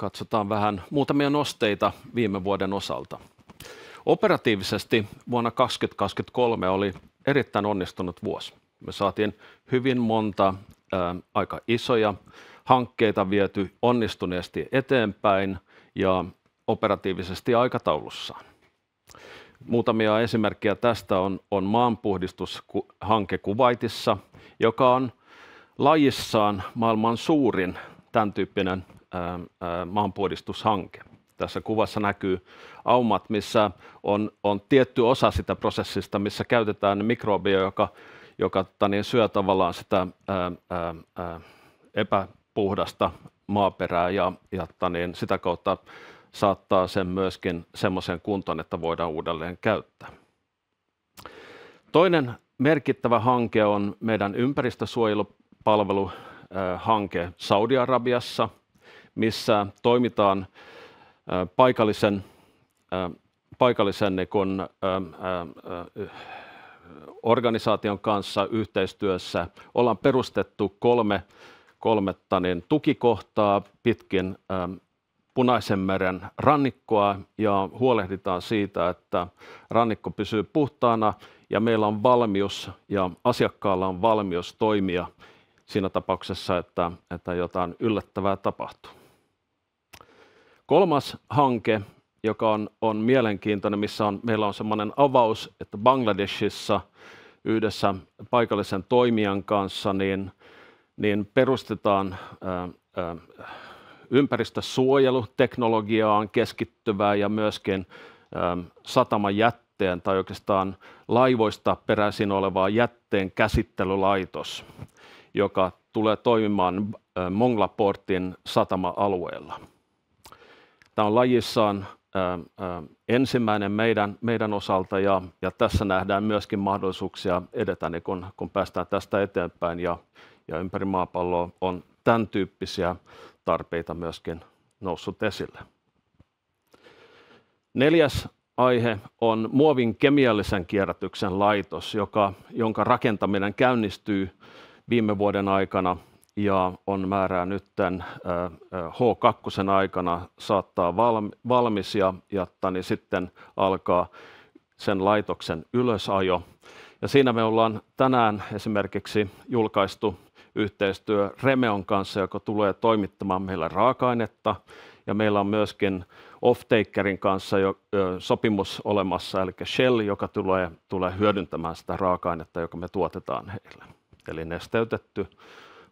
Katsotaan vähän muutamia nosteita viime vuoden osalta. Operatiivisesti vuonna 2023 oli erittäin onnistunut vuosi. Me saatiin hyvin monta aika isoja hankkeita viety onnistuneesti eteenpäin ja operatiivisesti aikataulussaan. Muutamia esimerkkejä tästä on maanpuhdistushanke Kuwaitissa, joka on lajissaan maailman suurin tämän tyyppinen Ähm, äh, maanpuodistushanke. Tässä kuvassa näkyy aumat, missä on, on tietty osa sitä prosessista, missä käytetään mikrobia, joka, joka tota, niin syö tavallaan sitä ää, ähm, ää, äh, äh, epäpuhdasta maaperää ja, ja tota, niin sitä kautta saattaa sen myöskin semmoisen kuntoon, että voidaan uudelleen käyttää. Toinen merkittävä hanke on meidän ympäristösuojelupalveluhanke Saudi-Arabiassa – missä toimitaan paikallisen, paikallisen niin kuin, organisaation kanssa yhteistyössä. Ollaan perustettu kolme, kolme niin, tukikohtaa pitkin Punaisen meren rannikkoa ja huolehditaan siitä, että rannikko pysyy puhtaana ja meillä on valmius ja asiakkaalla on valmius toimia siinä tapauksessa, että, että jotain yllättävää tapahtuu. Kolmas hanke, joka on, on mielenkiintoinen, missä on, meillä on sellainen avaus, että Bangladeshissa yhdessä paikallisen toimijan kanssa niin, niin perustetaan ää, ää, ympäristösuojeluteknologiaan keskittyvää ja myöskin ää, satamajätteen tai oikeastaan laivoista peräisin olevaa jätteen käsittelylaitos, joka tulee toimimaan Monglaportin satama-alueella. Tämä on lajissaan ähm, ähm, ensimmäinen meidän, meidän osalta ja, ja tässä nähdään myöskin mahdollisuuksia edetä, niin kun, kun päästään tästä eteenpäin ja, ja ympäri maapalloa on tämän tyyppisiä tarpeita myöskin noussut esille. Neljäs aihe on muovin kemiallisen kierrätyksen laitos, joka, jonka rakentaminen käynnistyy viime vuoden aikana – ja on määrää nyt tämän H2 aikana saattaa valmis ja, jotta niin sitten alkaa sen laitoksen ylösajo. Ja siinä me ollaan tänään esimerkiksi julkaistu yhteistyö Remeon kanssa, joka tulee toimittamaan meillä raaka-ainetta. Ja meillä on myöskin Offtakerin kanssa jo sopimus olemassa, eli Shell, joka tulee, tulee hyödyntämään sitä raaka-ainetta, joka me tuotetaan heille. Eli nesteytetty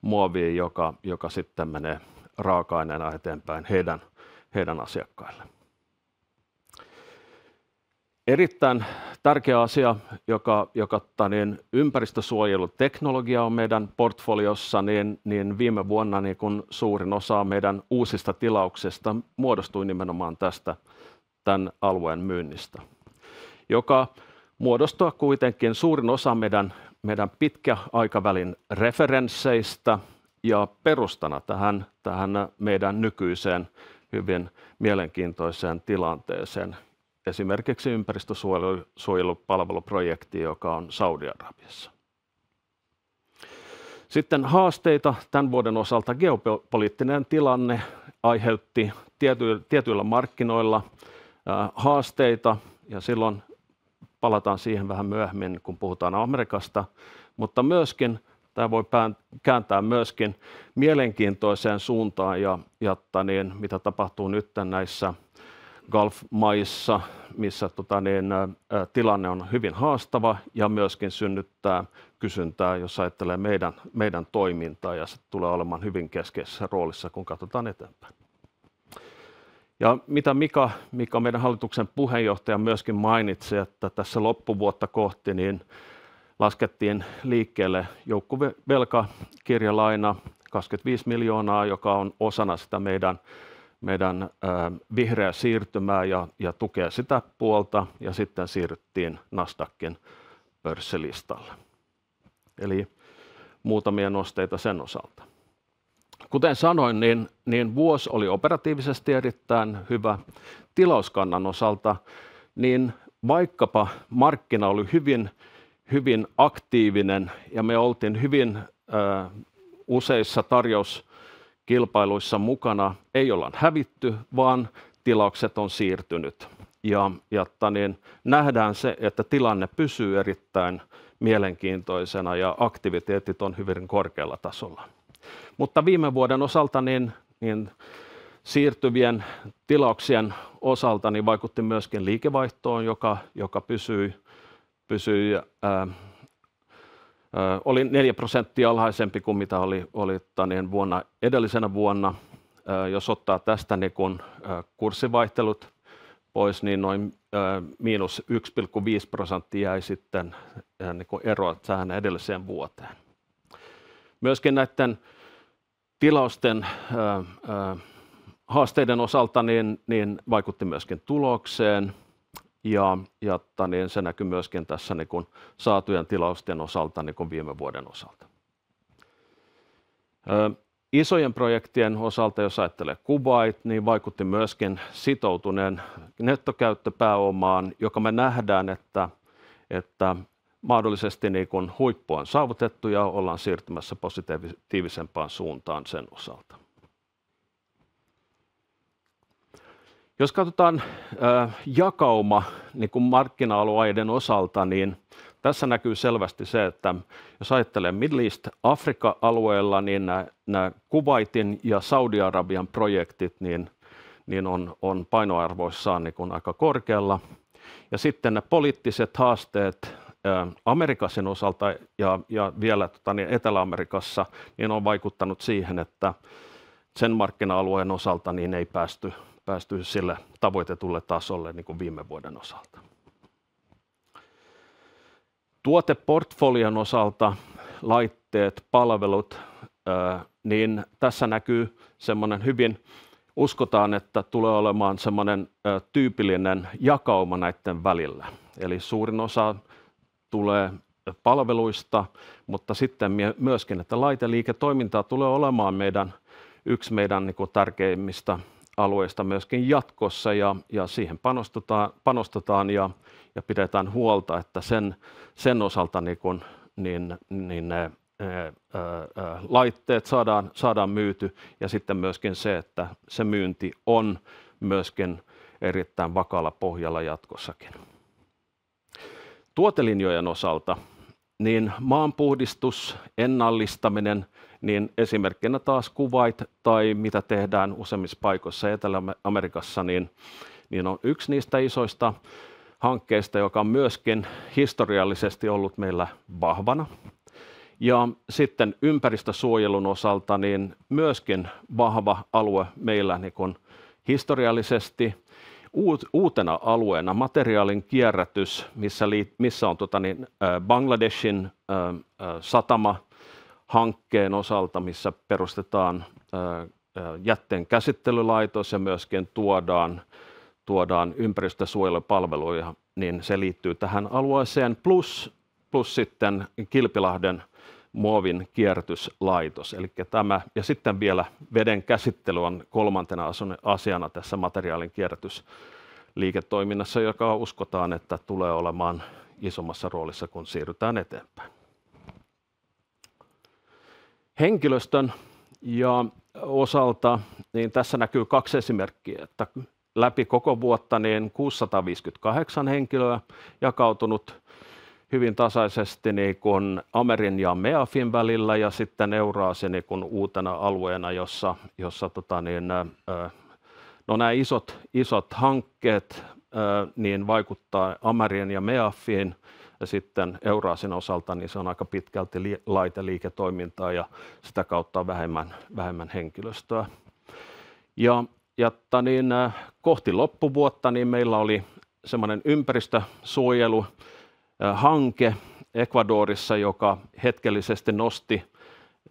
muoviin, joka, joka sitten menee raaka-aineena eteenpäin heidän, heidän asiakkaille. Erittäin tärkeä asia, joka, joka tota niin ympäristösuojeluteknologia on meidän portfoliossa, niin, niin viime vuonna niin kun suurin osa meidän uusista tilauksista muodostui nimenomaan tästä tämän alueen myynnistä, joka muodostaa kuitenkin suurin osa meidän meidän pitkäaikavälin referensseistä ja perustana tähän, tähän meidän nykyiseen hyvin mielenkiintoiseen tilanteeseen, esimerkiksi ympäristösuojelupalveluprojekti, joka on Saudi-Arabiassa. Sitten haasteita tämän vuoden osalta geopoliittinen tilanne aiheutti tietyillä markkinoilla haasteita ja silloin palataan siihen vähän myöhemmin, kun puhutaan Amerikasta, mutta myöskin tämä voi kääntää myöskin mielenkiintoiseen suuntaan ja, ja tota niin, mitä tapahtuu nyt näissä Gulf-maissa, missä tota niin, tilanne on hyvin haastava ja myöskin synnyttää kysyntää, jos ajattelee meidän, meidän toimintaa ja se tulee olemaan hyvin keskeisessä roolissa, kun katsotaan eteenpäin. Ja mitä Mika, Mika, meidän hallituksen puheenjohtaja myöskin mainitsi, että tässä loppuvuotta kohti niin laskettiin liikkeelle joukkuvelkakirjalaina 25 miljoonaa, joka on osana sitä meidän, meidän vihreää siirtymää ja, ja tukee sitä puolta, ja sitten siirryttiin Nasdaqin pörssilistalle. Eli muutamia nosteita sen osalta. Kuten sanoin, niin, niin vuosi oli operatiivisesti erittäin hyvä. Tilauskannan osalta, niin vaikkapa markkina oli hyvin, hyvin aktiivinen ja me oltiin hyvin ö, useissa tarjouskilpailuissa mukana, ei olla hävitty, vaan tilaukset on siirtynyt. Ja, jotta niin nähdään se, että tilanne pysyy erittäin mielenkiintoisena ja aktiviteetit on hyvin korkealla tasolla. Mutta viime vuoden osalta niin, niin siirtyvien tilauksien osalta niin vaikutti myöskin liikevaihtoon, joka, joka pysyi, pysyi ää, ää, oli 4 prosenttia alhaisempi kuin mitä oli, oli niin vuonna, edellisenä vuonna. Ää, jos ottaa tästä niin kun, ää, kurssivaihtelut pois, niin noin miinus 1,5 prosenttia jäi sitten ää, niin eroa tähän edelliseen vuoteen. Myöskin näiden tilausten haasteiden osalta niin, niin vaikutti myöskin tulokseen ja, ja tota niin se näkyy myöskin tässä niin kun saatujen tilausten osalta niin kun viime vuoden osalta. Ö, isojen projektien osalta, jos ajattelee Kuwait, niin vaikutti myöskin sitoutuneen nettokäyttöpääomaan, joka me nähdään, että, että mahdollisesti niin kuin huippu on saavutettu ja ollaan siirtymässä positiivisempaan suuntaan sen osalta. Jos katsotaan jakauma niin kuin markkina-alueiden osalta, niin tässä näkyy selvästi se, että jos ajattelee Middle East afrika alueella niin nämä, nämä Kuwaitin ja Saudi-Arabian projektit niin, niin on, on painoarvoissaan niin kuin aika korkealla. Ja sitten ne poliittiset haasteet Amerikasin osalta ja, ja vielä tota, niin Etelä-Amerikassa, niin on vaikuttanut siihen, että sen markkina-alueen osalta niin ei päästy, päästy sille tavoitetulle tasolle niin kuin viime vuoden osalta. Tuoteportfolion osalta laitteet, palvelut, niin tässä näkyy semmoinen hyvin, uskotaan, että tulee olemaan semmoinen tyypillinen jakauma näiden välillä. Eli suurin osa tulee palveluista, mutta sitten myöskin, että laiteliiketoimintaa tulee olemaan meidän yksi meidän niin kuin tärkeimmistä alueista myöskin jatkossa ja, ja siihen panostetaan, panostetaan ja, ja pidetään huolta, että sen, sen osalta niin kuin, niin, niin ne, ne, laitteet saadaan, saadaan myyty ja sitten myöskin se, että se myynti on myöskin erittäin vakalla pohjalla jatkossakin tuotelinjojen osalta, niin maanpuhdistus, ennallistaminen, niin esimerkkinä taas kuvait tai mitä tehdään useimmissa paikoissa Etelä-Amerikassa, niin, niin on yksi niistä isoista hankkeista, joka on myöskin historiallisesti ollut meillä vahvana. Ja sitten ympäristösuojelun osalta niin myöskin vahva alue meillä niin kun historiallisesti – uutena alueena materiaalin kierrätys, missä, liit, missä on tota niin, Bangladeshin satama hankkeen osalta, missä perustetaan jätteen käsittelylaitos ja myöskin tuodaan, tuodaan ympäristösuojelupalveluja, niin se liittyy tähän alueeseen, plus, plus sitten Kilpilahden – muovin kierrätyslaitos. Eli tämä, ja sitten vielä veden käsittely on kolmantena asiana tässä materiaalin kierrätysliiketoiminnassa, joka uskotaan, että tulee olemaan isommassa roolissa, kun siirrytään eteenpäin. Henkilöstön ja osalta, niin tässä näkyy kaksi esimerkkiä, että läpi koko vuotta niin 658 henkilöä jakautunut hyvin tasaisesti niin kuin Amerin ja MEAFin välillä ja sitten Euraasi niin kuin uutena alueena, jossa, jossa tota niin, no nämä isot, isot hankkeet niin vaikuttaa Amerin ja Meafin ja sitten Euraasin osalta niin se on aika pitkälti laite laiteliiketoimintaa ja sitä kautta vähemmän, vähemmän henkilöstöä. Ja, ja tota niin, kohti loppuvuotta niin meillä oli semmoinen ympäristösuojelu, hanke Ecuadorissa, joka hetkellisesti nosti,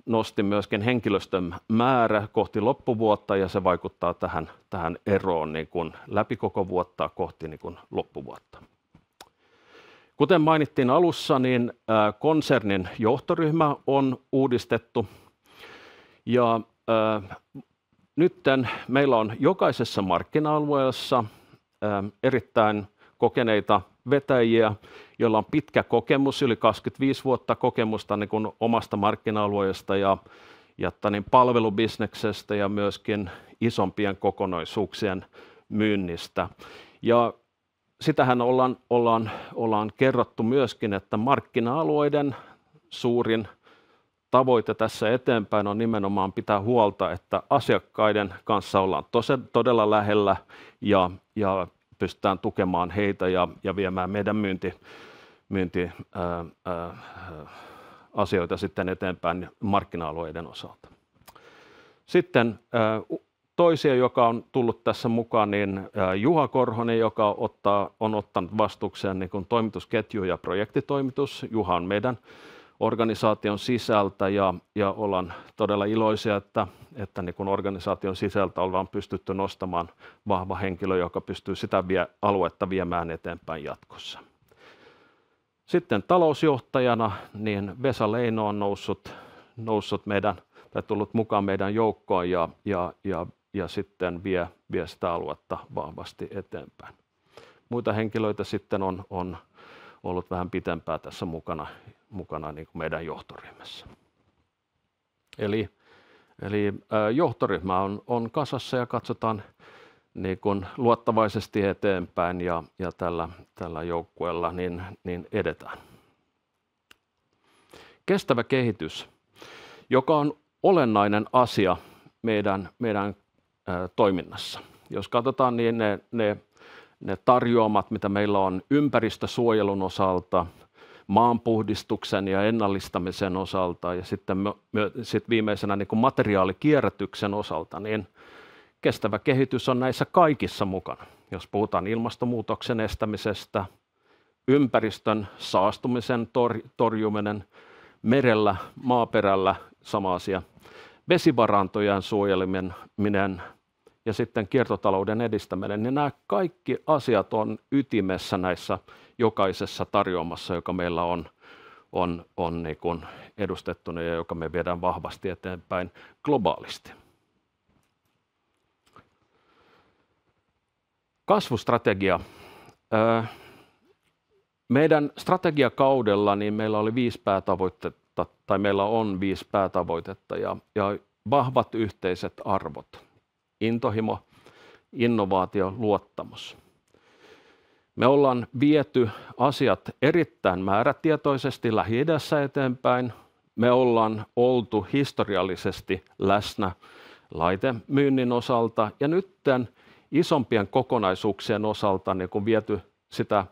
nosti myöskin henkilöstön määrä kohti loppuvuotta ja se vaikuttaa tähän, tähän eroon niin kuin läpi koko vuotta kohti niin kuin loppuvuotta. Kuten mainittiin alussa, niin konsernin johtoryhmä on uudistettu ja äh, nyt meillä on jokaisessa markkina-alueessa äh, erittäin kokeneita vetäjiä, joilla on pitkä kokemus, yli 25 vuotta kokemusta niin kuin omasta markkina-alueesta ja, ja niin palvelubisneksestä ja myöskin isompien kokonaisuuksien myynnistä. Ja sitähän ollaan, ollaan, ollaan kerrottu myöskin, että markkina-alueiden suurin tavoite tässä eteenpäin on nimenomaan pitää huolta, että asiakkaiden kanssa ollaan tose, todella lähellä ja, ja pystytään tukemaan heitä ja, ja viemään meidän myynti, myynti ää, ää, asioita sitten eteenpäin markkina-alueiden osalta. Sitten toisia, joka on tullut tässä mukaan, niin Juha Korhonen, joka ottaa, on ottanut vastuukseen niin toimitusketju ja projektitoimitus. Juha on meidän organisaation sisältä ja, ja ollaan todella iloisia, että, että niin kun organisaation sisältä ollaan pystytty nostamaan vahva henkilö, joka pystyy sitä vie, aluetta viemään eteenpäin jatkossa. Sitten talousjohtajana niin Vesa Leino on noussut, noussut meidän, tai tullut mukaan meidän joukkoon ja, ja, ja, ja sitten vie, vie sitä aluetta vahvasti eteenpäin. Muita henkilöitä sitten on, on ollut vähän pitempää tässä mukana, mukana niin kuin meidän johtoryhmässä. Eli, eli johtoryhmä on, on kasassa ja katsotaan niin kuin luottavaisesti eteenpäin ja, ja tällä, tällä joukkueella niin, niin edetään. Kestävä kehitys, joka on olennainen asia meidän, meidän toiminnassa. Jos katsotaan, niin ne, ne ne tarjoamat, mitä meillä on ympäristösuojelun osalta, maanpuhdistuksen ja ennallistamisen osalta ja sitten my, my, sit viimeisenä niin kuin materiaalikierrätyksen osalta, niin kestävä kehitys on näissä kaikissa mukana. Jos puhutaan ilmastonmuutoksen estämisestä, ympäristön saastumisen tor, torjuminen, merellä, maaperällä sama asia, vesivarantojen suojeleminen, ja sitten kiertotalouden edistäminen, niin nämä kaikki asiat on ytimessä näissä jokaisessa tarjoamassa, joka meillä on, on, on niin kuin edustettuna ja joka me viedään vahvasti eteenpäin globaalisti. Kasvustrategia. Meidän strategiakaudella niin meillä oli viisi päätavoitetta, tai meillä on viisi päätavoitetta ja, ja vahvat yhteiset arvot intohimo, innovaatio, luottamus. Me ollaan viety asiat erittäin määrätietoisesti lähi eteenpäin. Me ollaan oltu historiallisesti läsnä laitemyynnin osalta ja nyt tämän isompien kokonaisuuksien osalta niin kun viety sitä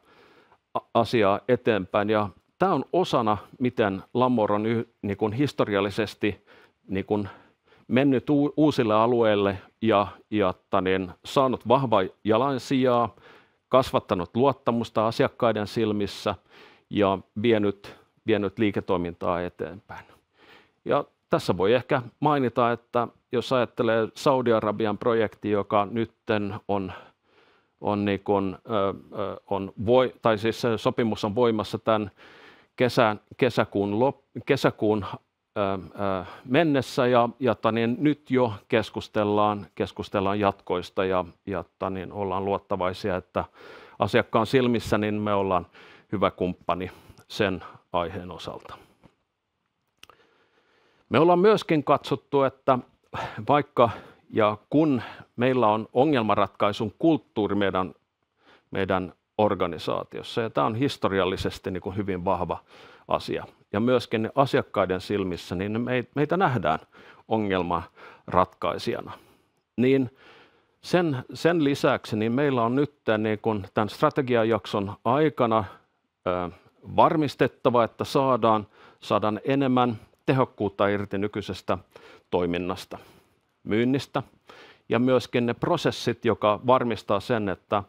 asiaa eteenpäin. Ja tämä on osana, miten Lamor on niin kun historiallisesti niin kun mennyt u- uusille alueille ja, ja niin, saanut vahva jalansijaa, kasvattanut luottamusta asiakkaiden silmissä ja vienyt, vienyt liiketoimintaa eteenpäin. Ja tässä voi ehkä mainita, että jos ajattelee Saudi-Arabian projekti, joka nyt on on, niin kuin, on voi, tai siis sopimus on voimassa tämän kesän, kesäkuun, lop, kesäkuun mennessä ja, ja niin nyt jo keskustellaan, keskustellaan jatkoista ja, ja niin ollaan luottavaisia, että asiakkaan silmissä niin me ollaan hyvä kumppani sen aiheen osalta. Me ollaan myöskin katsottu, että vaikka ja kun meillä on ongelmanratkaisun kulttuuri meidän, meidän organisaatiossa, ja tämä on historiallisesti niin kuin hyvin vahva asia ja myöskin asiakkaiden silmissä, niin meitä nähdään ongelmanratkaisijana. Niin sen, sen lisäksi niin meillä on nyt niin kun tämän strategiajakson aikana ö, varmistettava, että saadaan, saadaan enemmän tehokkuutta irti nykyisestä toiminnasta, myynnistä ja myöskin ne prosessit, joka varmistaa sen, että,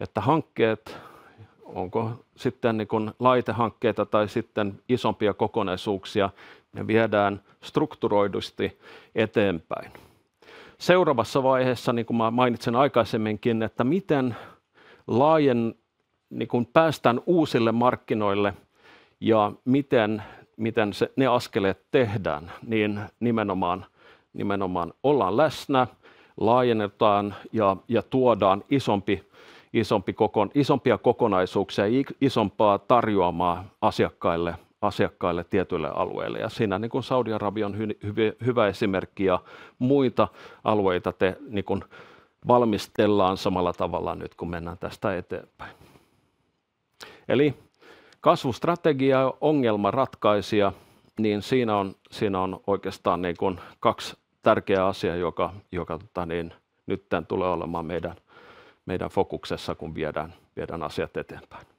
että hankkeet onko sitten niin kuin laitehankkeita tai sitten isompia kokonaisuuksia, ne viedään strukturoidusti eteenpäin. Seuraavassa vaiheessa, niin kuin mainitsin aikaisemminkin, että miten laajen, niin kuin päästään uusille markkinoille ja miten, miten se, ne askeleet tehdään, niin nimenomaan, nimenomaan ollaan läsnä, laajennetaan ja, ja tuodaan isompi isompi kokon, isompia kokonaisuuksia, isompaa tarjoamaa asiakkaille, asiakkaille tietyille alueille. Ja siinä niin Saudi-Arabia on hy, hy, hyvä esimerkki ja muita alueita te niin kuin valmistellaan samalla tavalla nyt, kun mennään tästä eteenpäin. Eli kasvustrategia ja ongelmanratkaisija, niin siinä on, siinä on oikeastaan niin kuin kaksi tärkeää asiaa, joka, joka tota niin, nyt tämän tulee olemaan meidän meidän fokuksessa, kun viedään, viedään asiat eteenpäin.